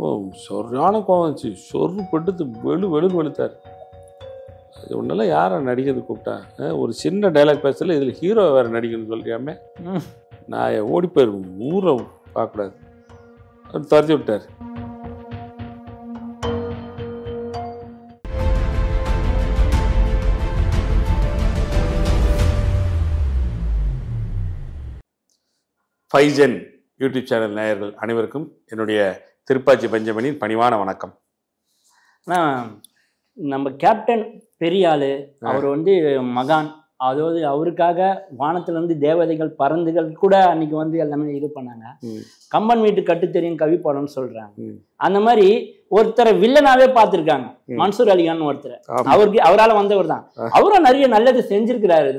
ஓ கோவம் வந்துச்சு சொரு பட்டு வெளு வெளு வெளுத்தார் அது ஒன்றெல்லாம் யாரை நடிக்கிறது கூப்பிட்டா ஒரு சின்ன டைலாக் பேசல இதில் ஹீரோ வேறு நடிக்கணும்னு சொல்லியாமே நான் ஓடி போயிருக்கேன் ஊரை பார்க்கக்கூடாது தரத்து விட்டார் ஃபைஜன் யூடியூப் சேனல் நேயர்கள் அனைவருக்கும் என்னுடைய திருப்பாச்சி பஞ்சமணியின் பணிவான வணக்கம் நம்ம கேப்டன் பெரியாள் அவர் வந்து மகான் அதாவது அவருக்காக வானத்துல இருந்து தேவதைகள் பறந்துகள் கூட அன்னைக்கு வந்து எல்லாமே இது பண்ணாங்க கம்பன் வீட்டு கட்டு தெரியும் கவி படம்னு சொல்றாங்க அந்த மாதிரி ஒருத்தரை வில்லனாவே பார்த்திருக்காங்க மன்சூர் அலிகான் ஒருத்தர் அவருக்கு அவரால் வந்தவர் தான் அவரும் நிறைய நல்லது செஞ்சிருக்கிறாரு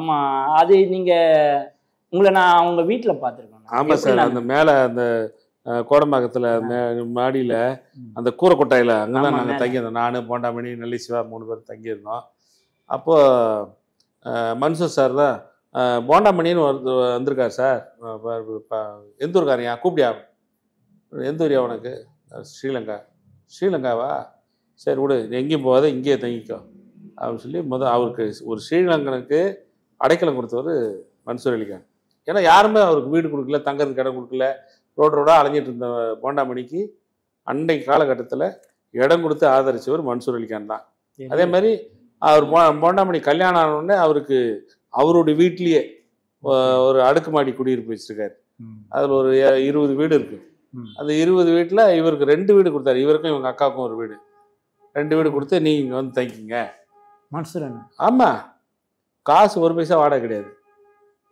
ஆமா அது நீங்க உங்களை நான் அவங்க வீட்டுல பார்த்துருக்கேன் ஆமா சார் அந்த மேல அந்த கோடம்பாக்கத்தில் மாடியில் அந்த கூரை கொட்டாயில் அங்கே தான் நாங்கள் தங்கியிருந்தோம் நான் போண்டாமணி நெல்லி சிவா மூணு பேர் தங்கியிருந்தோம் அப்போது மன்சூர் சார் தான் போண்டாமணின்னு ஒரு வந்திருக்கார் சார் எந்த ஊருக்காரியா கூப்பிடியா எந்த ஊரியா உனக்கு ஸ்ரீலங்கா ஸ்ரீலங்காவா சரி விடு எங்கேயும் போகாத இங்கேயே தங்கிக்கோ அப்படின்னு சொல்லி முதல் அவருக்கு ஒரு ஸ்ரீலங்கனுக்கு அடைக்கலம் கொடுத்தவர் மன்சூர் அலிகான் ஏன்னா யாருமே அவருக்கு வீடு கொடுக்கல தங்கறதுக்கு இடம் கொடுக்கல ரோடு ரோடாக அலைஞ்சிட்டு இருந்த போண்டாமணிக்கு அண்டை காலகட்டத்தில் இடம் கொடுத்து ஆதரித்தவர் மன்சூர் அலிகான் தான் அதே மாதிரி அவர் போ போண்டாமணி கல்யாணம் ஆனோடனே அவருக்கு அவருடைய வீட்லேயே ஒரு அடுக்குமாடி குடியிருப்பு வச்சுருக்காரு அதில் ஒரு இருபது வீடு இருக்குது அந்த இருபது வீட்டில் இவருக்கு ரெண்டு வீடு கொடுத்தாரு இவருக்கும் இவங்க அக்காவுக்கும் ஒரு வீடு ரெண்டு வீடு கொடுத்து நீங்கள் இங்கே வந்து தங்கிக்கிங்க மன்சூர் ஆமாம் காசு ஒரு பைசா வாடகை கிடையாது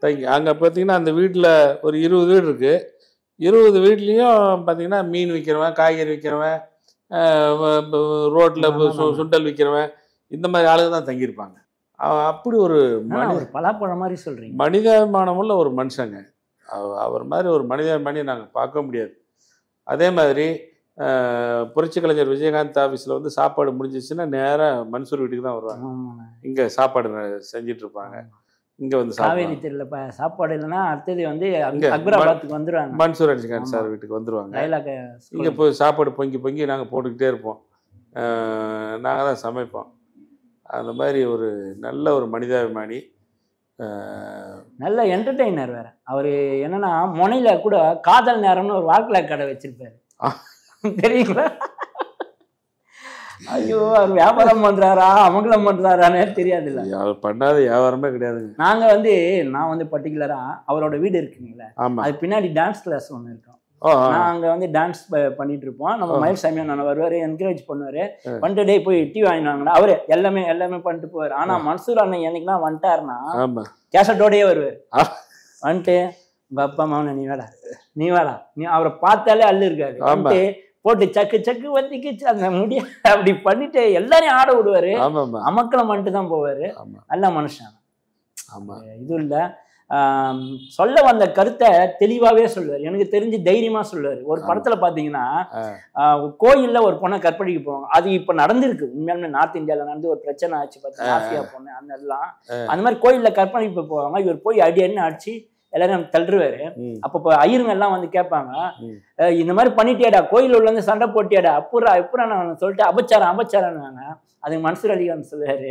தங்கி அங்கே பார்த்தீங்கன்னா அந்த வீட்டில் ஒரு இருபது வீடு இருக்குது இருபது வீட்லேயும் பார்த்தீங்கன்னா மீன் விற்கிறவன் காய்கறி விற்கிறவன் ரோட்டில் சுண்டல் விற்கிறவன் இந்த மாதிரி ஆளுங்க தான் தங்கியிருப்பாங்க அப்படி ஒரு மனித பலாப்பழம் மாதிரி சொல்கிறீங்க மனிதாபிமானமுள்ள ஒரு மனுஷங்க அவர் மாதிரி ஒரு மனிதாபிமானியை நாங்கள் பார்க்க முடியாது அதே மாதிரி புரட்சி கலைஞர் விஜயகாந்த் ஆஃபீஸில் வந்து சாப்பாடு முடிஞ்சிச்சுன்னா நேராக மன்சூர் வீட்டுக்கு தான் வருவாங்க இங்கே சாப்பாடு செஞ்சிட்ருப்பாங்க இங்கே வந்து காவேரி தெருவில் இப்போ சாப்பாடு இல்லைன்னா அடுத்தது வந்து அங்கே அக்பராபாத்துக்கு வந்துடுவாங்க மன்சூர் அலிகான் சார் வீட்டுக்கு வந்துடுவாங்க லைலாக்க இங்கே போய் சாப்பாடு பொங்கி பொங்கி நாங்கள் போட்டுக்கிட்டே இருப்போம் நாங்கள் தான் சமைப்போம் அந்த மாதிரி ஒரு நல்ல ஒரு மனிதாபிமானி நல்ல என்டர்டெய்னர் வேற அவர் என்னன்னா முனையில கூட காதல் நேரம்னு ஒரு வாக்கில் கடை வச்சிருப்பாரு தெரியுங்களா ஐயோ வியாபாரம் பண்றாரா அவங்களும் தெரியாது இல்ல அவர் பண்ணாத வியாபாரமே கிடையாது நாங்க வந்து நான் வந்து பர்டிகுலரா அவரோட வீடு இருக்குங்களே அது பின்னாடி டான்ஸ் கிளாஸ் ஒன்று இருக்கும் நான் அங்க வந்து டான்ஸ் பண்ணிட்டு இருப்போம் நம்ம மயில் சாமியா நான் வருவாரு என்கரேஜ் பண்ணுவார் பண்ணிட்டு டே போய் டீ வாங்கினாங்கன்னா அவரு எல்லாமே எல்லாமே பண்ணிட்டு போவார் ஆனா மன்சூர் அண்ணன் என்னைக்குலாம் வந்துட்டாருன்னா கேசட்டோடயே வருவார் வந்துட்டு எங்கள் அப்பா நீ வேடா நீ வேடா நீ அவரை பார்த்தாலே அள்ளு இருக்காரு போட்டு சக்கு சக்கு வத்திக்கு அந்த முடிய அப்படி பண்ணிட்டு எல்லாரையும் ஆட விடுவாரு அமக்கலம் மட்டும் தான் போவாரு நல்ல மனுஷன் இது இல்லை சொல்ல வந்த கருத்தை தெளிவாகவே சொல்லுவாரு எனக்கு தெரிஞ்சு தைரியமா சொல்லுவாரு ஒரு படத்தில் பார்த்தீங்கன்னா கோயிலில் ஒரு பொண்ணை கற்பழிக்கு போவாங்க அது இப்போ நடந்திருக்கு உண்மையாலுமே நார்த் இந்தியாவில் நடந்து ஒரு பிரச்சனை ஆச்சு பார்த்தா ஆசியா பொண்ணு அந்த எல்லாம் அந்த மாதிரி கோயிலில் கற்பழிப்பு போவாங்க இவர் போய் அடி அடின்னு அடிச்சு எல்லாரும் தள்ளுவாரு அப்ப ஐயருங்க எல்லாம் வந்து கேட்பாங்க இந்த மாதிரி பண்ணிட்டியாடா கோயில் உள்ள வந்து சண்டை போட்டியாடா அப்புறா அப்புறா நான் சொல்லிட்டு அபச்சாரம் அபச்சாரம்னாங்க அதுக்கு மனசு அலிகான் சொல்லுவாரு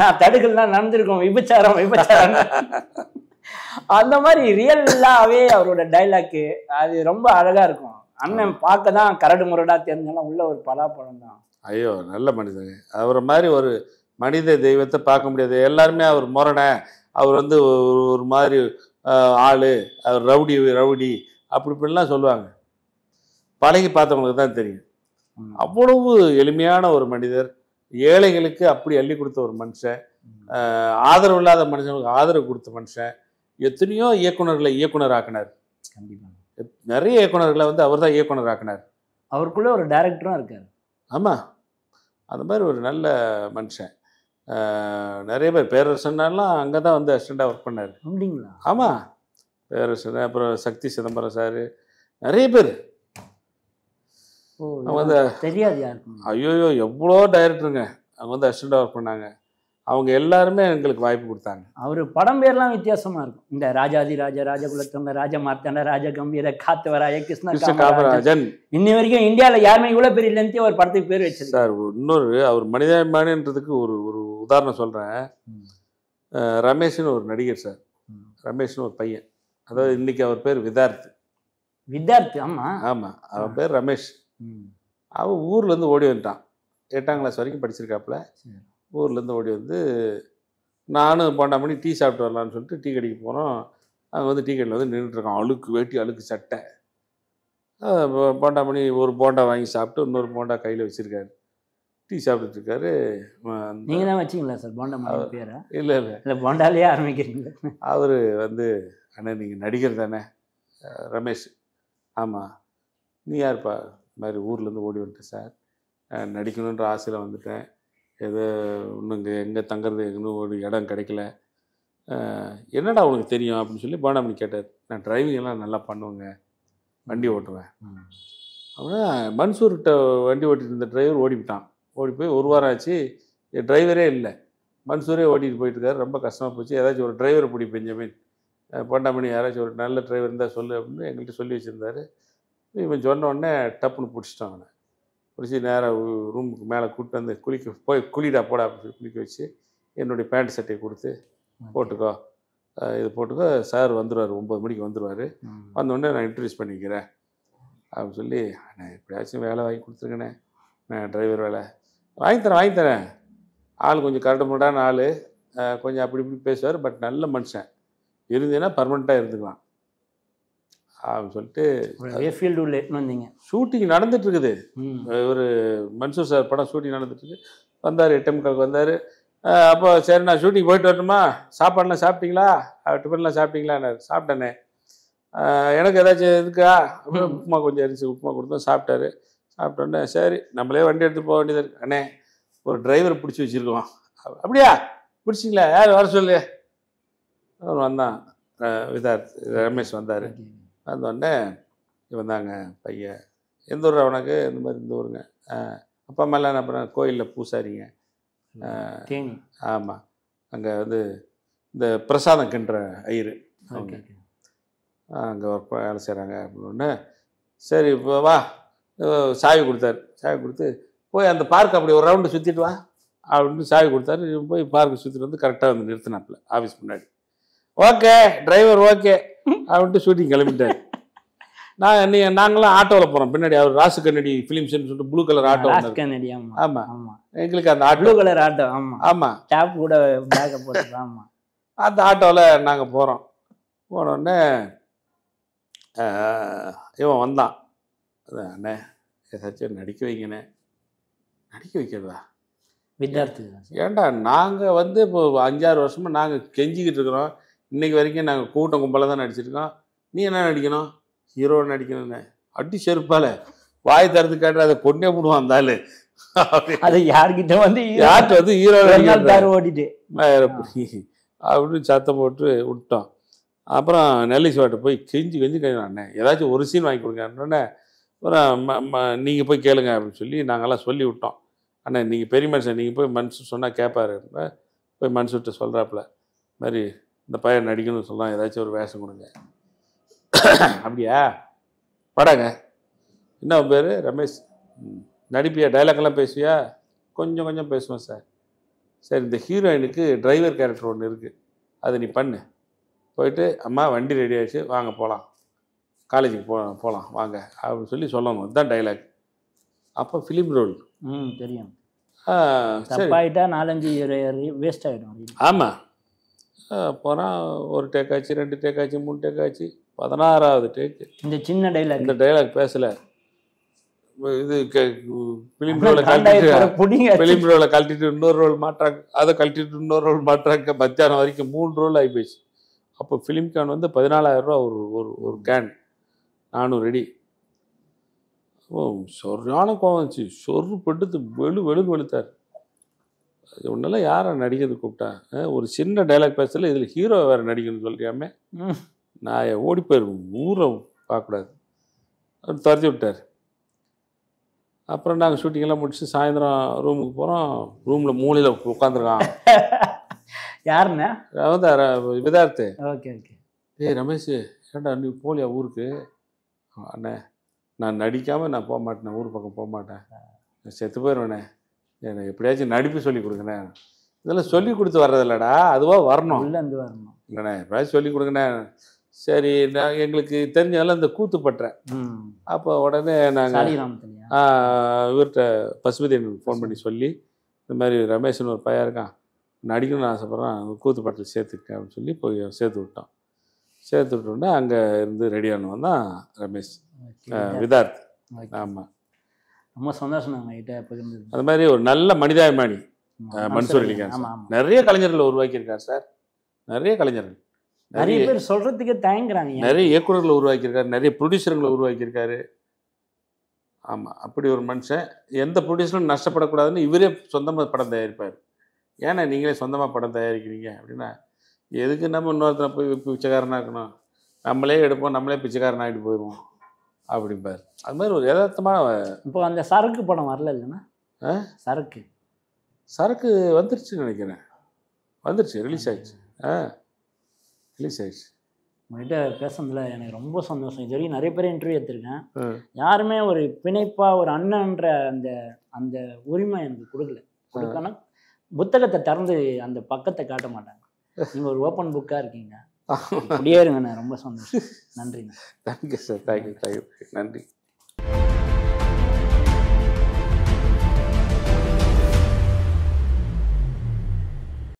நான் தடுக்கலாம் நடந்திருக்கோம் விபச்சாரம் விபச்சாரம் அந்த மாதிரி ரியல்லாவே அவரோட டைலாக்கு அது ரொம்ப அழகா இருக்கும் அண்ணன் பார்க்க தான் கரடு முரடா தெரிஞ்சாலும் உள்ள ஒரு பலாப்பழம் தான் ஐயோ நல்ல மனிதன் அவரை மாதிரி ஒரு மனித தெய்வத்தை பார்க்க முடியாது எல்லாருமே அவர் முரணை அவர் வந்து ஒரு மாதிரி ஆள் ரவுடி ரவுடி அப்படி இப்படிலாம் சொல்லுவாங்க பழகி பார்த்தவங்களுக்கு தான் தெரியும் அவ்வளவு எளிமையான ஒரு மனிதர் ஏழைகளுக்கு அப்படி அள்ளி கொடுத்த ஒரு மனுஷன் ஆதரவு இல்லாத மனுஷனுக்கு ஆதரவு கொடுத்த மனுஷன் எத்தனையோ இயக்குநர்களை இயக்குனர் ஆக்கினார் கண்டிப்பாக நிறைய இயக்குநர்களை வந்து அவர் தான் இயக்குனர் ஆக்கினார் அவருக்குள்ளே ஒரு டைரக்டரும் இருக்கார் ஆமாம் அந்த மாதிரி ஒரு நல்ல மனுஷன் நிறைய பேர் பேரரசன்லாம் அங்கே தான் வந்து அசிஸ்டண்ட்டாக ஒர்க் பண்ணார் அப்படிங்களா ஆமாம் பேரரசன் அப்புறம் சக்தி சிதம்பரம் சார் நிறைய பேர் வந்து தெரியாது யாருக்கும் ஐயோயோ எவ்வளோ டைரக்டருங்க அவங்க வந்து அசிஸ்டண்ட்டாக ஒர்க் பண்ணாங்க அவங்க எல்லாருமே எங்களுக்கு வாய்ப்பு கொடுத்தாங்க அவர் படம் பேர்லாம் வித்தியாசமாக இருக்கும் இந்த ராஜாதி ராஜா ராஜகுலத்தவங்க ராஜ மார்த்தாண்ட ராஜ கம்பீர காத்தவராய கிருஷ்ண காமராஜன் இன்னி வரைக்கும் இந்தியாவில் யாருமே இவ்வளோ பேர் இல்லைன்னு ஒரு படத்துக்கு பேர் வச்சு சார் இன்னொரு அவர் மனிதாபிமானன்றதுக்கு ஒரு ஒரு உதாரணம் சொல்கிறேன் ரமேஷ்னு ஒரு நடிகர் சார் ரமேஷ்னு ஒரு பையன் அதாவது இன்னைக்கு அவர் பேர் விதார்த்து விதார்த்தி ஆமாம் ஆமாம் அவன் பேர் ரமேஷ் அவன் ஊர்லேருந்து ஓடி வந்துட்டான் எட்டாம் கிளாஸ் வரைக்கும் படிச்சிருக்காப்புல ஊர்லேருந்து ஓடி வந்து நானும் போண்டா மணி டீ சாப்பிட்டு வரலான்னு சொல்லிட்டு டீ கடைக்கு போகிறோம் அவன் வந்து டீ கடையில் வந்து நின்றுட்டுருக்கான் அழுக்கு வேட்டி அழுக்கு சட்டை போண்டா மணி ஒரு போண்டா வாங்கி சாப்பிட்டு இன்னொரு போண்டா கையில் வச்சுருக்காரு டீ சாப்பிட்டுருக்காரு நீங்கள் தான் வச்சிங்களா சார் போண்டா மாதிரி பேரை இல்லை இல்லை இல்லை போண்டாலேயே ஆரம்பிக்கிறீங்களா அவர் வந்து அண்ணன் நீங்கள் நடிகர் தானே ரமேஷ் ஆமாம் நீ யார்ப்பா இந்த மாதிரி ஊர்லேருந்து ஓடி வந்துட்டேன் சார் நடிக்கணுன்ற ஆசையில் வந்துட்டேன் ஏதோ இன்னும் இங்கே எங்கே தங்குறது எங்கன்னு ஒரு இடம் கிடைக்கல என்னடா உனக்கு தெரியும் அப்படின்னு சொல்லி பாண்டாமணி கேட்டார் நான் டிரைவிங் எல்லாம் நல்லா பண்ணுவேங்க வண்டி ஓட்டுவேன் அப்படின்னா மன்சூர்கிட்ட வண்டி ஓட்டிட்டு இருந்த டிரைவர் ஓடிவிட்டான் ஓடி போய் ஒரு வாரம் ஆச்சு டிரைவரே இல்லை மன்சூரே ஓட்டிகிட்டு போயிட்டுருக்காரு ரொம்ப கஷ்டமாக போச்சு ஏதாச்சும் ஒரு டிரைவர் பிடி பெஞ்சமின் பொண்டாமணி யாராச்சும் ஒரு நல்ல டிரைவர் இருந்தால் சொல்லு அப்படின்னு எங்கள்கிட்ட சொல்லி வச்சுருந்தாரு இவன் சொன்ன உடனே டப்புன்னு பிடிச்சிட்டாங்கண்ணே பிடிச்சி நேராக ரூமுக்கு மேலே கூப்பிட்டு வந்து குளிக்க போய் குளிடா போடா அப்படின்னு குளிக்க வச்சு என்னுடைய பேண்ட் சட்டையை கொடுத்து போட்டுக்கோ இது போட்டுக்கோ சார் வந்துடுவார் ஒம்பது மணிக்கு வந்துடுவார் வந்தோடனே நான் இன்ட்ரடியூஸ் பண்ணிக்கிறேன் அப்படின்னு சொல்லி நான் எப்படியாச்சும் வேலை வாங்கி கொடுத்துருக்கேண்ணே நான் டிரைவர் வேலை வாங்கி தரேன் வாங்கி தரேன் ஆள் கொஞ்சம் கரடு முரடான ஆள் கொஞ்சம் அப்படி இப்படி பேசுவார் பட் நல்ல மனுஷன் இருந்தீங்கன்னா பர்மனெண்ட்டாக இருந்துக்கலாம் அப்படின்னு சொல்லிட்டு ஃபீல்டு உள்ள வந்தீங்க ஷூட்டிங் நடந்துட்டு இருக்குது ஒரு மன்சூர் சார் படம் ஷூட்டிங் நடந்துட்டு வந்தார் எட்டு முக்கால் வந்தார் அப்போ சரி நான் ஷூட்டிங் போயிட்டு வரணுமா சாப்பாடுலாம் சாப்பிட்டீங்களா டிஃபன்லாம் சாப்பிட்டீங்களா சாப்பிட்டேனே எனக்கு ஏதாச்சும் இருக்கா உப்புமா கொஞ்சம் அரிசி உப்புமா கொடுத்தோம் சாப்பிட்டாரு சாப்பிட்டோன்னே சரி நம்மளே வண்டி எடுத்து போக வேண்டியது இருக்கு அண்ணே ஒரு டிரைவர் பிடிச்சி வச்சுருக்கோம் அப்படியா பிடிச்சிங்களா யார் வர சொல்லு அவர் வந்தான் விதார்த் ரமேஷ் வந்தார் வந்தோடனே வந்தாங்க பையன் எந்த ஊர் அவனுக்கு இந்த மாதிரி இந்த ஊருங்க அப்பா அம்மாலாம் என்ன பண்ண கோயிலில் பூசாரிங்க ஆமாம் அங்கே வந்து இந்த பிரசாதம் கின்ற ஐயர் அங்கே ஒர்க் வேலை செய்கிறாங்க அப்படின்னு சரி இப்போ வா சாவி கொடுத்தாரு சாவி கொடுத்து போய் அந்த பார்க் அப்படி ஒரு ரவுண்டு சுற்றிட்டு வா அப்படின்னு சாவி கொடுத்தாரு போய் பார்க்கு சுற்றிட்டு வந்து கரெக்டாக வந்து நிறுத்தினாப்புல ஆஃபீஸ் முன்னாடி ஓகே டிரைவர் ஓகே அப்படின்ட்டு ஷூட்டிங் கிளம்பிட்டார் நான் நீ நாங்களாம் ஆட்டோவில் போகிறோம் பின்னாடி அவர் ராசு கன்னடி ஃபிலிம்ஸ்னு சொல்லிட்டு ப்ளூ கலர் ஆட்டோ ஆமாம் ஆமாம் ஆமாம் எங்களுக்கு அந்த ப்ளூ கலர் ஆட்டோ ஆமாம் ஆமாம் டாப் கூட பேக்கை போட்டு ஆமாம் அந்த ஆட்டோவில் நாங்கள் போகிறோம் போனோடனே இவன் வந்தான் அதான் அண்ணே ஏதாச்சும் நடிக்க வைங்கண்ணே நடிக்க வைக்கிறதா வித்யார்த்தி ஏண்டா நாங்கள் வந்து இப்போ அஞ்சாறு வருஷமாக நாங்கள் கெஞ்சிக்கிட்டு இருக்கிறோம் இன்றைக்கி வரைக்கும் நாங்கள் கூட்டம் கும்பலாக தான் நடிச்சிருக்கோம் நீ என்ன நடிக்கணும் ஹீரோ நடிக்கணும்னு அடி செருப்பால வாய் தரது கேட்டு அதை கொண்டே போடுவான் அந்த அது யார்கிட்ட வந்து யார்கிட்ட வந்து ஹீரோ ஓடிட்டு அப்படின்னு சத்தம் போட்டு விட்டோம் அப்புறம் நெல்லிசுவாட்டை போய் கெஞ்சி கெஞ்சி கழிவு அண்ணே ஏதாச்சும் ஒரு சீன் வாங்கி கொடுங்க நீங்கள் போய் கேளுங்க அப்படின்னு சொல்லி நாங்கள்லாம் சொல்லி விட்டோம் ஆனால் நீங்கள் பெரிய மனுஷன் நீங்கள் போய் மனுஷன் சொன்னால் கேட்பார் போய் மனுஷன்ட்டு சொல்கிறாப்புல மாதிரி இந்த பையன் நடிக்கணும்னு சொல்லலாம் ஏதாச்சும் ஒரு வேஷம் கொடுங்க அப்படியா படங்க என்ன பேர் ரமேஷ் நடிப்பியா டைலாக்லாம் பேசுவியா கொஞ்சம் கொஞ்சம் பேசுவேன் சார் சார் இந்த ஹீரோயினுக்கு டிரைவர் கேரக்டர் ஒன்று இருக்குது அதை நீ பண்ணு போயிட்டு அம்மா வண்டி ரெடி ஆகிடுச்சு வாங்க போகலாம் காலேஜுக்கு போ போகலாம் வாங்க அப்படின்னு சொல்லி சொல்லணும் இதுதான் டைலாக் அப்போ ஃபிலிம் ரோல் ம் தெரியும் தப்பாயிட்டா நாலஞ்சு வேஸ்ட் ஆகிடும் ஆமாம் போனால் ஒரு டேக் ஆச்சு ரெண்டு டேக் ஆச்சு மூணு டேக் ஆச்சு பதினாறாவது டேக் இந்த சின்ன டைலாக் இந்த டைலாக் பேசலை இது ஃபிலிம் ரோலை கழட்டிட்டு ஃபிலிம் ரோலை கழட்டிட்டு இன்னொரு ரோல் மாற்றாங்க அதை கழட்டிட்டு இன்னொரு ரோல் மாற்றாங்க மத்தியானம் வரைக்கும் மூணு ரோல் ஆகி போச்சு அப்போ ஃபிலிம் கேன் வந்து பதினாலாயிரம் ரூபா ஒரு ஒரு ஒரு கேன் நானும் ரெடி ஓ சொரான கோவம் வந்துச்சு சொரு படுத்து வெளு வெளுக்கு வெளுத்தார் ஒன்றெல்லாம் யாரை நடிக்கிறது கூப்பிட்டா ஒரு சின்ன டைலாக் பேசல இதில் ஹீரோ வேறு நடிக்கணும்னு சொல்லியாமே நான் ஓடி போயிருவேன் ஊரை பார்க்கக்கூடாது அவர் துரத்தி விட்டார் அப்புறம் நாங்கள் ஷூட்டிங்கெல்லாம் முடிச்சு சாயந்தரம் ரூமுக்கு போகிறோம் ரூமில் மூலையில் உட்காந்துருக்கான் யாருண்ணா விதார்த்து ஓகே ஓகே ஏய் ரமேஷ் ஏண்டா நீ போலியா ஊருக்கு அண்ணே நான் நடிக்காமல் நான் போக மாட்டேன் ஊர் பக்கம் போக மாட்டேன் செத்து போயிடுவேண்ணே எனக்கு எப்படியாச்சும் நடிப்பு சொல்லி கொடுங்கண்ணே இதெல்லாம் சொல்லி கொடுத்து வர்றதில்லடா அதுவாக வரணும் இல்லை வந்து வரணும் இல்லைண்ணே எப்படியாச்சும் சொல்லி கொடுங்கண்ணே சரி நான் எங்களுக்கு தெரிஞ்சதெல்லாம் இந்த கூத்து பட்டுறேன் அப்போ உடனே நாங்கள் இவர்கிட்ட பசுபதி ஃபோன் பண்ணி சொல்லி இந்த மாதிரி ரமேஷன் ஒரு பையன் இருக்கான் நடிக்கணும்னு ஆசைப்பட்றான் கூத்து கூத்துப்பட்டில் சேர்த்துக்கிட்டேன் அப்படின்னு சொல்லி போய் சேர்த்து விட்டான் சேர்த்துட்டோன்னா அங்கே இருந்து ரெடி ஆனவன் தான் ரமேஷ் விதார்த் ஆமாம் ரொம்ப சந்தோஷம் நம்மகிட்ட பகிர்ந்து அது மாதிரி ஒரு நல்ல மனிதாபிமானி மன்சூர் அலிகான் நிறைய கலைஞர்களை உருவாக்கியிருக்கார் சார் நிறைய கலைஞர்கள் நிறைய பேர் சொல்றதுக்கே தயங்குறாங்க நிறைய இயக்குநர்களை உருவாக்கியிருக்காரு நிறைய ப்ரொடியூசர்களை உருவாக்கியிருக்காரு ஆமாம் அப்படி ஒரு மனுஷன் எந்த ப்ரொடியூசரும் நஷ்டப்படக்கூடாதுன்னு இவரே சொந்தமாக படம் தயாரிப்பார் ஏன்னா நீங்களே சொந்தமாக படம் தயாரிக்கிறீங்க அப்படின்னா எதுக்கு நம்ம இன்னொருத்தனை போய் பிச்சைக்காரனாக இருக்கணும் நம்மளே எடுப்போம் நம்மளே பிச்சைக்காரன் ஆகிட்டு போயிடுவோம் அப்படிம்பார் அது மாதிரி ஒரு யதார்த்தமான இப்போ அந்த சரக்கு படம் வரல இல்லைன்னா சரக்கு சரக்கு வந்துருச்சுன்னு நினைக்கிறேன் வந்துருச்சு ரிலீஸ் ஆயிடுச்சு ஆ ரிலீஸ் ஆயிடுச்சு உங்கள்கிட்ட பேசுனதில் எனக்கு ரொம்ப சந்தோஷம் இது வரைக்கும் நிறைய பேர் இன்டர்வியூ எடுத்திருக்கேன் யாருமே ஒரு பிணைப்பாக ஒரு அண்ணன்ற அந்த அந்த உரிமை எனக்கு கொடுக்கல கொடுக்கலன்னா புத்தகத்தை திறந்து அந்த பக்கத்தை காட்ட மாட்டாங்க நீங்கள் ஒரு ஓப்பன் புக்காக இருக்கீங்க அப்படியே இருங்கண்ணா ரொம்ப சந்தோஷம் நன்றிங்க தேங்க்யூ சார் தேங்க்யூ தேங்க்யூ நன்றி